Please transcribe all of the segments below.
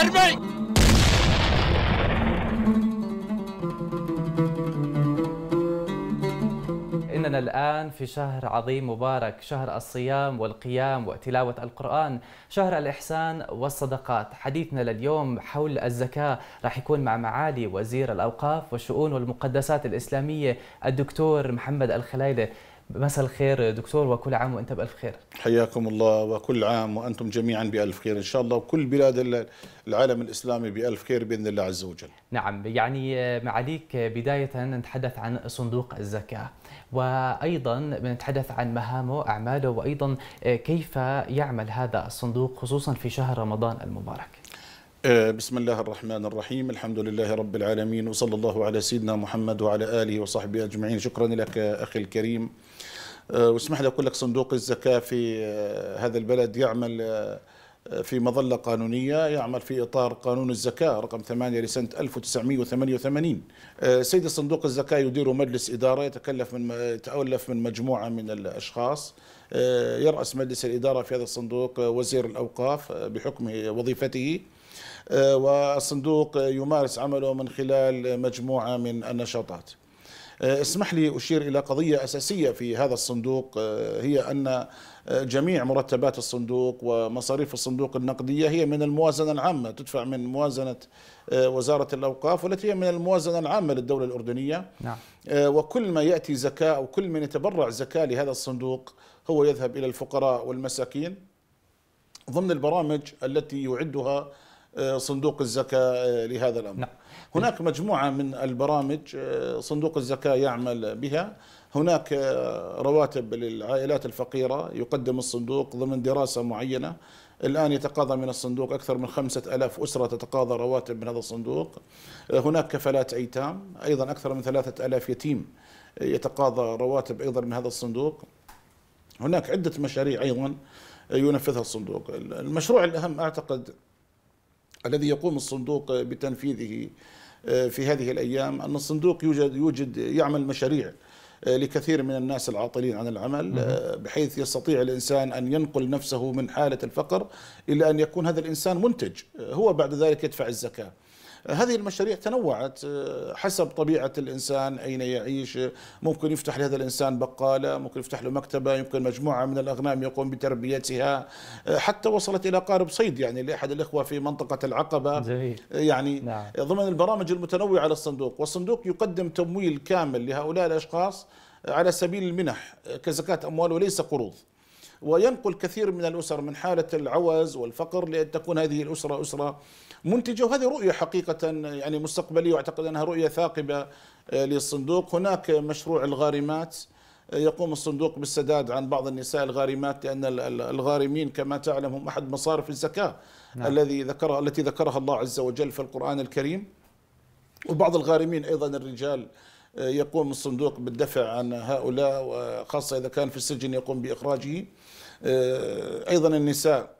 ارمي إننا الآن في شهر عظيم مبارك شهر الصيام والقيام وتلاوة القرآن شهر الإحسان والصدقات حديثنا لليوم حول الزكاة راح يكون مع معالي وزير الأوقاف والشؤون والمقدسات الإسلامية الدكتور محمد الخلايلة مساء الخير دكتور وكل عام وانت بالف خير حياكم الله وكل عام وانتم جميعا بالف خير ان شاء الله وكل بلاد العالم الاسلامي بالف خير باذن الله عز وجل نعم يعني معاليك بدايه نتحدث عن صندوق الزكاه وايضا بنتحدث عن مهامه اعماله وايضا كيف يعمل هذا الصندوق خصوصا في شهر رمضان المبارك آه، بسم الله الرحمن الرحيم الحمد لله رب العالمين وصلى الله على سيدنا محمد وعلى آله وصحبه أجمعين شكرا لك أخي الكريم آه، واسمح لي اقول لك صندوق الزكاه في آه، هذا البلد يعمل آه، في مظلة قانونية يعمل في إطار قانون الزكاة رقم 8 لسنة 1988 سيد الصندوق الزكاة يدير مجلس إدارة يتكلف من يتألف من مجموعة من الأشخاص يرأس مجلس الإدارة في هذا الصندوق وزير الأوقاف بحكم وظيفته والصندوق يمارس عمله من خلال مجموعة من النشاطات آه، اسمح لي أشير إلى قضية أساسية في هذا الصندوق آه، هي أن آه، جميع مرتبات الصندوق ومصاريف الصندوق النقدية هي من الموازنة العامة تدفع من موازنة وزارة الأوقاف والتي هي من الموازنة العامة للدولة الأردنية نعم. وكل ما يأتي زكاة أو كل من يتبرع زكاة لهذا الصندوق هو يذهب إلى الفقراء والمساكين ضمن البرامج التي يعدها صندوق الزكاة لهذا الأمر نعم. هناك مجموعة من البرامج آه، صندوق الزكاة يعمل بها هناك آه، رواتب للعائلات الفقيرة يقدم الصندوق ضمن دراسة معينة الآن يتقاضى من الصندوق أكثر من خمسة ألاف أسرة تتقاضى رواتب من هذا الصندوق آه، هناك كفالات أيتام أيضا أكثر من ثلاثة ألاف يتيم يتقاضى رواتب أيضا من هذا الصندوق هناك عدة مشاريع أيضا ينفذها الصندوق المشروع الأهم أعتقد الذي يقوم الصندوق بتنفيذه آه، في هذه الأيام أن الصندوق يوجد, يوجد يعمل مشاريع آه، لكثير من الناس العاطلين عن العمل آه، بحيث يستطيع الإنسان أن ينقل نفسه من حالة الفقر إلى أن يكون هذا الإنسان منتج هو بعد ذلك يدفع الزكاة هذه المشاريع تنوعت آه، حسب طبيعة الإنسان أين يعيش ممكن يفتح لهذا الإنسان بقالة ممكن يفتح له مكتبة يمكن مجموعة من الأغنام يقوم بتربيتها آه، حتى وصلت إلى قارب صيد يعني لأحد الإخوة في منطقة العقبة جميل. آه، يعني نعم. ضمن البرامج المتنوعة للصندوق والصندوق يقدم تمويل كامل لهؤلاء الأشخاص على سبيل المنح كزكاة أموال وليس قروض وينقل كثير من الأسر من حالة العوز والفقر لأن تكون هذه الأسرة أسرة منتجه وهذه رؤيه حقيقه يعني مستقبليه واعتقد انها رؤيه ثاقبه آه، للصندوق هناك مشروع الغارمات آه، يقوم الصندوق بالسداد عن بعض النساء الغارمات لان الغارمين كما تعلم هم احد مصارف الزكاه نعم. الذي ذكرها التي ذكرها الله عز وجل في القران الكريم وبعض الغارمين ايضا الرجال آه، يقوم الصندوق بالدفع عن هؤلاء وخاصه اذا كان في السجن يقوم باخراجه ايضا النساء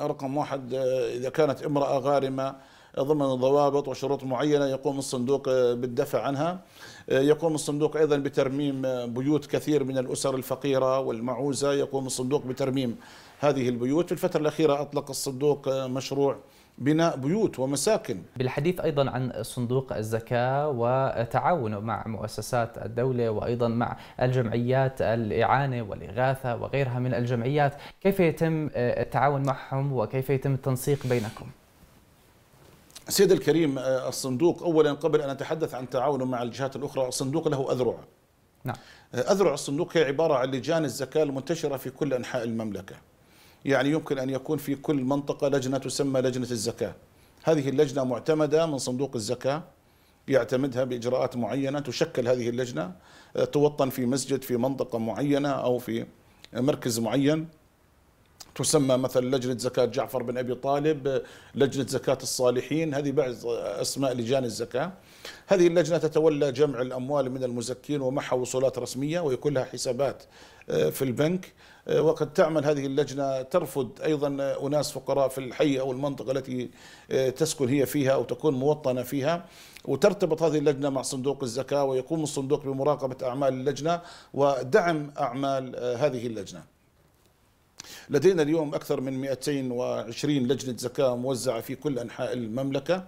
رقم واحد آه، إذا كانت امرأة غارمة آه، ضمن ضوابط وشروط معينة يقوم الصندوق آه، بالدفع عنها يقوم الصندوق أيضا بترميم بيوت كثير من الأسر الفقيرة والمعوزة يقوم الصندوق بترميم هذه البيوت في الفترة الأخيرة أطلق الصندوق مشروع بناء بيوت ومساكن بالحديث أيضا عن صندوق الزكاة وتعاونه مع مؤسسات الدولة وأيضا مع الجمعيات الإعانة والإغاثة وغيرها من الجمعيات كيف يتم التعاون معهم وكيف يتم التنسيق بينكم؟ سيد الكريم الصندوق أولا قبل أن أتحدث عن تعاونه مع الجهات الأخرى الصندوق له أذرع نعم. أذرع الصندوق هي عبارة عن لجان الزكاة المنتشرة في كل أنحاء المملكة يعني يمكن أن يكون في كل منطقة لجنة تسمى لجنة الزكاة هذه اللجنة معتمدة من صندوق الزكاة يعتمدها بإجراءات معينة تشكل هذه اللجنة آه، توطن في مسجد في منطقة معينة أو في مركز معين تسمى مثلا لجنة زكاة جعفر بن أبي طالب لجنة زكاة الصالحين هذه بعض أسماء لجان الزكاة هذه اللجنة تتولى جمع الأموال من المزكين ومعها وصولات رسمية ويكون لها حسابات آه، في البنك آه، وقد تعمل هذه اللجنة ترفض أيضا آه، أناس فقراء في الحي أو المنطقة التي تسكن هي فيها أو تكون موطنة فيها وترتبط هذه اللجنة مع صندوق الزكاة ويقوم الصندوق بمراقبة أعمال اللجنة ودعم أعمال هذه اللجنة لدينا اليوم أكثر من 220 لجنة زكاة موزعة في كل أنحاء المملكة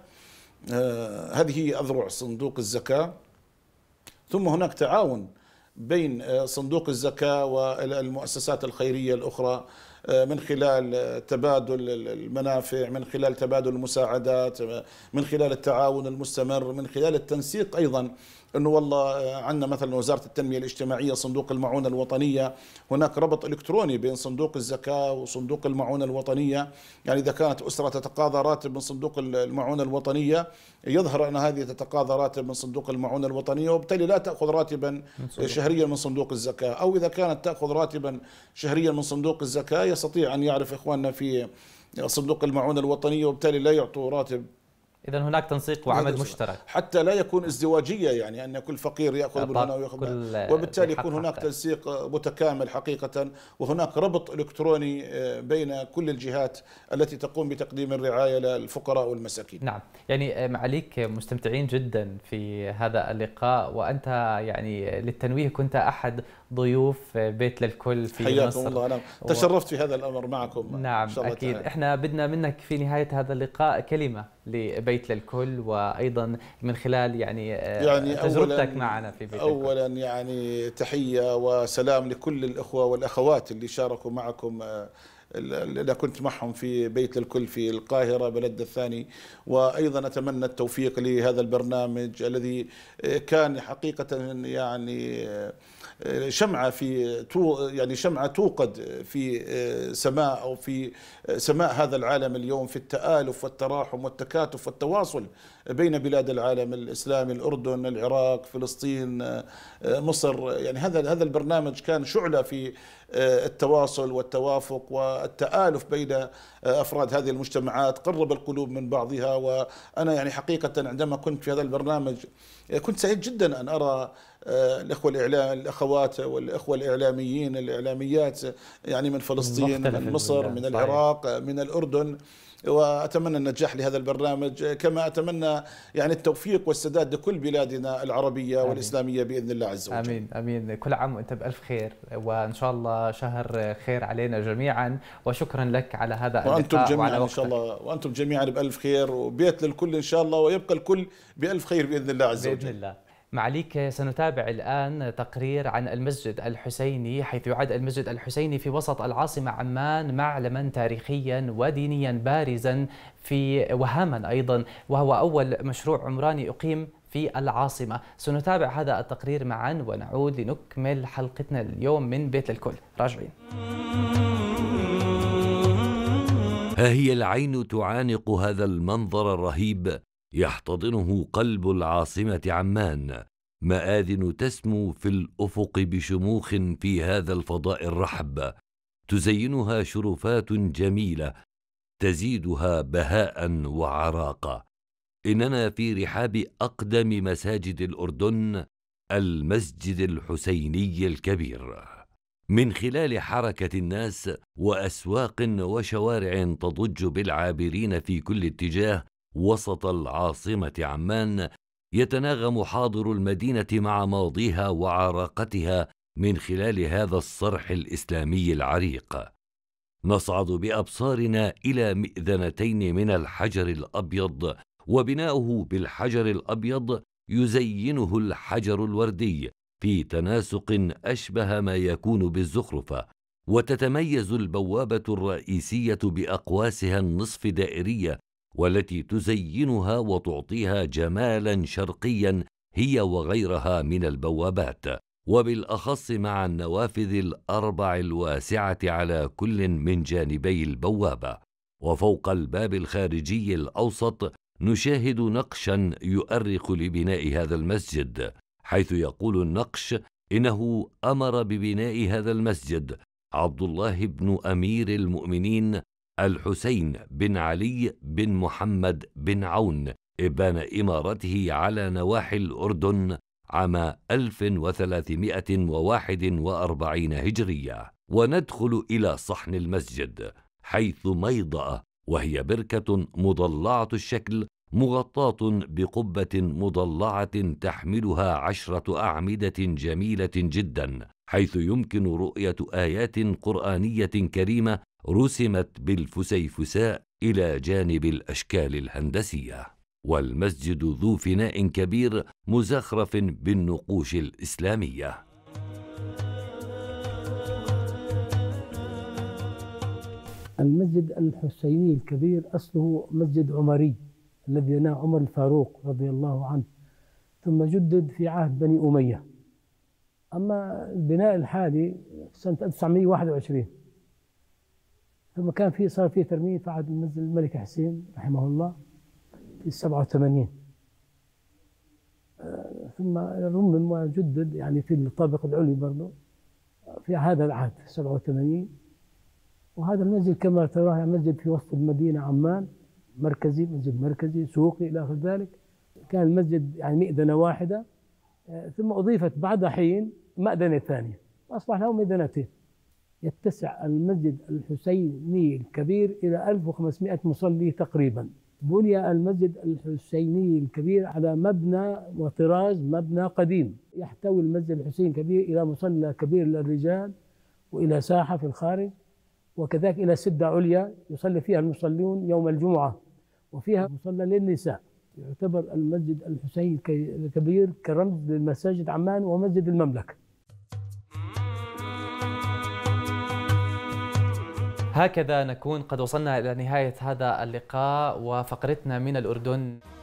آه، هذه أذرع صندوق الزكاة ثم هناك تعاون بين آه، صندوق الزكاة والمؤسسات الخيرية الأخرى آه، من خلال تبادل المنافع من خلال تبادل المساعدات من خلال التعاون المستمر من خلال التنسيق أيضا انه والله آه، عندنا مثلا وزاره التنميه الاجتماعيه صندوق المعونه الوطنيه هناك ربط الكتروني بين صندوق الزكاه وصندوق المعونه الوطنيه يعني اذا كانت اسره تتقاضى راتب من صندوق المعونه الوطنيه يظهر ان هذه تتقاضى راتب من صندوق المعونه الوطنيه وبالتالي لا تاخذ راتبا شهريا من صندوق الزكاه او اذا كانت تاخذ راتبا شهريا من صندوق الزكاه يستطيع ان يعرف اخواننا في صندوق المعونه الوطنيه وبالتالي لا يعطوا راتب اذا هناك تنسيق وعمل مشترك حتى لا يكون ازدواجيه يعني ان كل فقير ياخذ من هنا وياخذ من وبالتالي يكون هناك تنسيق متكامل حقيقه وهناك ربط الكتروني آه، بين كل الجهات التي تقوم بتقديم الرعايه للفقراء والمساكين نعم يعني معاليك آه، مستمتعين جدا في هذا اللقاء وانت يعني للتنويه كنت احد ضيوف بيت للكل في حياكم مصر الله أنا نعم. تشرفت في هذا الامر معكم نعم اكيد تعالى. احنا بدنا منك في نهايه هذا اللقاء كلمه لبيت للكل وايضا من خلال يعني, آه، يعني تجربتك معنا في بيت اولا الكل. يعني تحيه وسلام لكل الاخوه والاخوات اللي شاركوا معكم آه، اذا كنت معهم في بيت الكل في القاهره بلد الثاني وايضا اتمنى التوفيق لهذا البرنامج الذي آه، كان حقيقه يعني آه، شمعه في تو يعني شمعه توقد في آه، سماء او في سماء هذا العالم اليوم في التالف والتراحم والتكاتف والتواصل بين بلاد العالم الاسلامي الاردن العراق فلسطين آه، مصر يعني هذا هذا البرنامج كان شعله في آه، التواصل والتوافق والتآلف بين آه، أفراد هذه المجتمعات قرب القلوب من بعضها وأنا يعني حقيقة عندما كنت في هذا البرنامج كنت سعيد جدا أن أرى الاخوه الاعلام الاخوات والاخوه الاعلاميين الاعلاميات يعني من فلسطين من مصر من العراق من الاردن واتمنى النجاح لهذا البرنامج كما اتمنى يعني التوفيق والسداد لكل بلادنا العربيه آمين. والاسلاميه باذن الله عز وجل. امين امين كل عام وانت بالف خير وان شاء الله شهر خير علينا جميعا وشكرا لك على هذا وانتم جميعا ان شاء الله وانتم جميعا بالف خير وبيت للكل ان شاء الله ويبقى الكل بالف خير باذن الله عز وجل. باذن الله. معاليك سنتابع الآن تقرير عن المسجد الحسيني حيث يعد المسجد الحسيني في وسط العاصمة عمان معلما تاريخيا ودينيا بارزا في وهاما أيضا وهو أول مشروع عمراني أقيم في العاصمة سنتابع هذا التقرير معا ونعود لنكمل حلقتنا اليوم من بيت الكل راجعين ها هي العين تعانق هذا المنظر الرهيب يحتضنه قلب العاصمه عمان ماذن تسمو في الافق بشموخ في هذا الفضاء الرحب تزينها شرفات جميله تزيدها بهاء وعراقه اننا في رحاب اقدم مساجد الاردن المسجد الحسيني الكبير من خلال حركه الناس واسواق وشوارع تضج بالعابرين في كل اتجاه وسط العاصمة عمان يتناغم حاضر المدينة مع ماضيها وعراقتها من خلال هذا الصرح الإسلامي العريق. نصعد بأبصارنا إلى مئذنتين من الحجر الأبيض وبناؤه بالحجر الأبيض يزينه الحجر الوردي في تناسق أشبه ما يكون بالزخرفة وتتميز البوابة الرئيسية بأقواسها النصف دائرية والتي تزينها وتعطيها جمالا شرقيا هي وغيرها من البوابات وبالاخص مع النوافذ الاربع الواسعه على كل من جانبي البوابه وفوق الباب الخارجي الاوسط نشاهد نقشا يؤرخ لبناء هذا المسجد حيث يقول النقش انه امر ببناء هذا المسجد عبد الله بن امير المؤمنين الحسين بن علي بن محمد بن عون إبان إمارته على نواحي الأردن عام 1341 هجرية وندخل إلى صحن المسجد حيث ميضأة وهي بركة مضلعة الشكل مغطاة بقبة مضلعة تحملها عشرة أعمدة جميلة جدا حيث يمكن رؤية آيات قرآنية كريمة رسمت بالفسيفساء الى جانب الاشكال الهندسيه والمسجد ذو فناء كبير مزخرف بالنقوش الاسلاميه المسجد الحسيني الكبير اصله مسجد عمري الذي بناه عمر الفاروق رضي الله عنه ثم جدد في عهد بني اميه اما البناء الحالي سنه 1921 لما كان في صار في ترميم فعاد منزل الملك حسين رحمه الله في 87 آه، ثم رمم وجدد يعني في الطابق العلوي برضه في هذا العهد في 87 وهذا المسجد كما تراه يعني مسجد في وسط المدينة عمان مركزي مسجد مركزي سوقي إلى آخر ذلك كان المسجد يعني مئذنة واحدة آه، ثم أضيفت بعد حين مأذنة ثانية وأصبح له مئذنتين يتسع المسجد الحسيني الكبير إلى 1500 مصلي تقريبا بني المسجد الحسيني الكبير على مبنى وطراز مبنى قديم يحتوي المسجد الحسيني الكبير إلى مصلى كبير للرجال وإلى ساحة في الخارج وكذلك إلى سدة عليا يصلي فيها المصلون يوم الجمعة وفيها مصلى للنساء يعتبر المسجد الحسيني الكبير كرمز للمساجد عمان ومسجد المملكه هكذا نكون قد وصلنا إلى نهاية هذا اللقاء وفقرتنا من الأردن